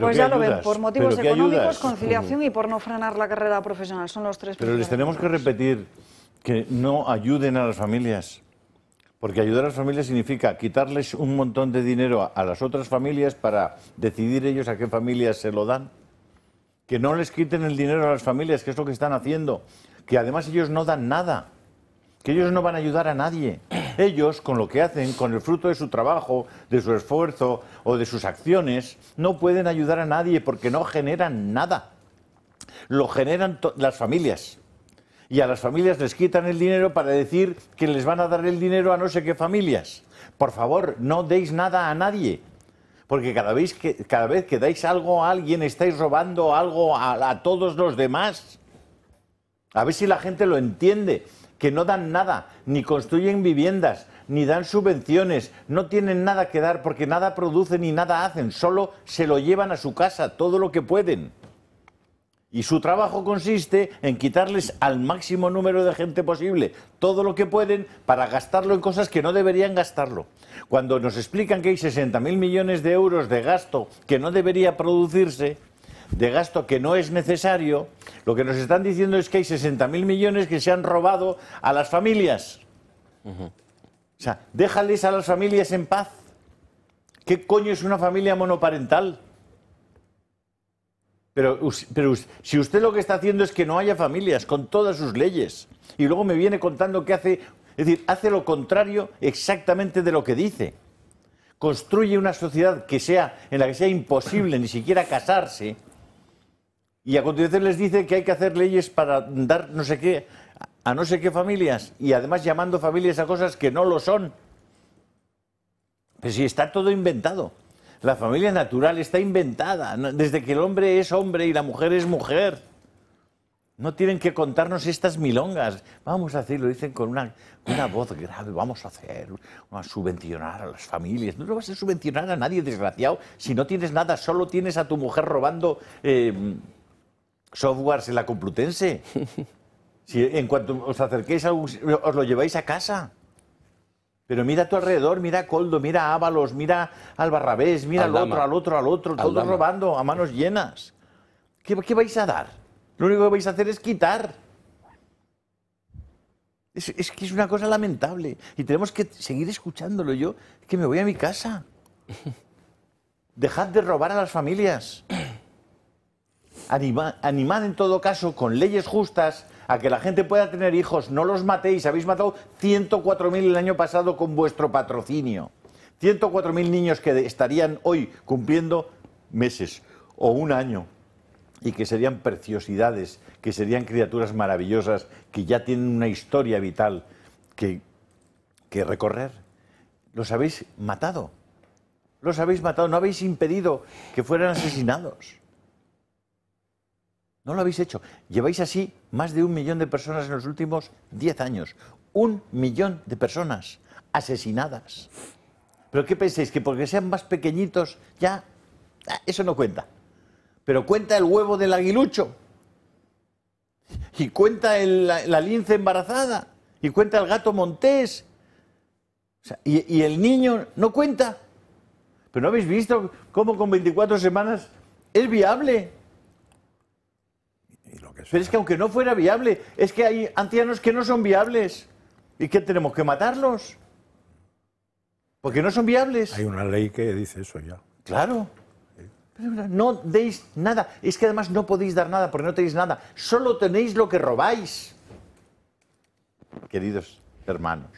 pues ya lo ven, por motivos económicos, conciliación y por no frenar la carrera profesional. Son los tres. Pero les tenemos que repetir que no ayuden a las familias. Porque ayudar a las familias significa quitarles un montón de dinero a las otras familias para decidir ellos a qué familias se lo dan. Que no les quiten el dinero a las familias, que es lo que están haciendo. Que además ellos no dan nada. Que ellos no van a ayudar a nadie. Ellos, con lo que hacen, con el fruto de su trabajo, de su esfuerzo o de sus acciones, no pueden ayudar a nadie porque no generan nada. Lo generan las familias. Y a las familias les quitan el dinero para decir que les van a dar el dinero a no sé qué familias. Por favor, no deis nada a nadie. Porque cada vez que, cada vez que dais algo a alguien, estáis robando algo a, a todos los demás. A ver si la gente lo entiende que no dan nada, ni construyen viviendas, ni dan subvenciones, no tienen nada que dar porque nada producen y nada hacen, solo se lo llevan a su casa, todo lo que pueden. Y su trabajo consiste en quitarles al máximo número de gente posible todo lo que pueden para gastarlo en cosas que no deberían gastarlo. Cuando nos explican que hay 60.000 millones de euros de gasto que no debería producirse, de gasto que no es necesario, lo que nos están diciendo es que hay 60.000 millones que se han robado a las familias. O sea, déjales a las familias en paz. ¿Qué coño es una familia monoparental? Pero, pero, si usted lo que está haciendo es que no haya familias con todas sus leyes y luego me viene contando que hace, es decir, hace lo contrario exactamente de lo que dice. Construye una sociedad que sea en la que sea imposible ni siquiera casarse, y a continuación les dice que hay que hacer leyes para dar no sé qué a no sé qué familias y además llamando familias a cosas que no lo son. Pero si está todo inventado. La familia natural está inventada. Desde que el hombre es hombre y la mujer es mujer. No tienen que contarnos estas milongas. Vamos a hacerlo, dicen con una, una voz grave, vamos a hacer, vamos a subvencionar a las familias. No lo vas a subvencionar a nadie, desgraciado. Si no tienes nada, solo tienes a tu mujer robando eh, ...software se la Complutense. Si en cuanto os acerquéis, a un, os lo lleváis a casa. Pero mira a tu alrededor, mira a Coldo, mira a Ábalos, mira al Barrabés, mira al, otro, al otro, al otro, todos robando a manos llenas. ¿Qué, vais a dar? Lo único que vais a hacer es quitar. Es, es, que es una cosa lamentable. Y tenemos que seguir escuchándolo. Yo, que me voy a mi casa. Dejad de robar a las familias animad en todo caso con leyes justas a que la gente pueda tener hijos. No los matéis. Habéis matado 104.000 el año pasado con vuestro patrocinio. 104.000 niños que estarían hoy cumpliendo meses o un año y que serían preciosidades, que serían criaturas maravillosas, que ya tienen una historia vital que recorrer. Los habéis matado. Los habéis matado, no habéis impedido que fueran asesinados. No lo habéis hecho. Lleváis así más de un millón de personas en los últimos 10 años. Un millón de personas asesinadas. ¿Pero qué pensáis? ¿Que porque sean más pequeñitos ya? Ah, eso no cuenta. Pero cuenta el huevo del aguilucho. Y cuenta la, lince embarazada. Y cuenta el gato montés. y, y el niño no cuenta. Pero no habéis visto cómo con 24 semanas es viable pero es que aunque no fuera viable, es que hay ancianos que no son viables. ¿Y que tenemos que matarlos? Porque no son viables. Hay una ley que dice eso ya. Claro. no deis nada. Es que además no podéis dar nada porque no tenéis nada. Solo tenéis lo que robáis. Queridos hermanos.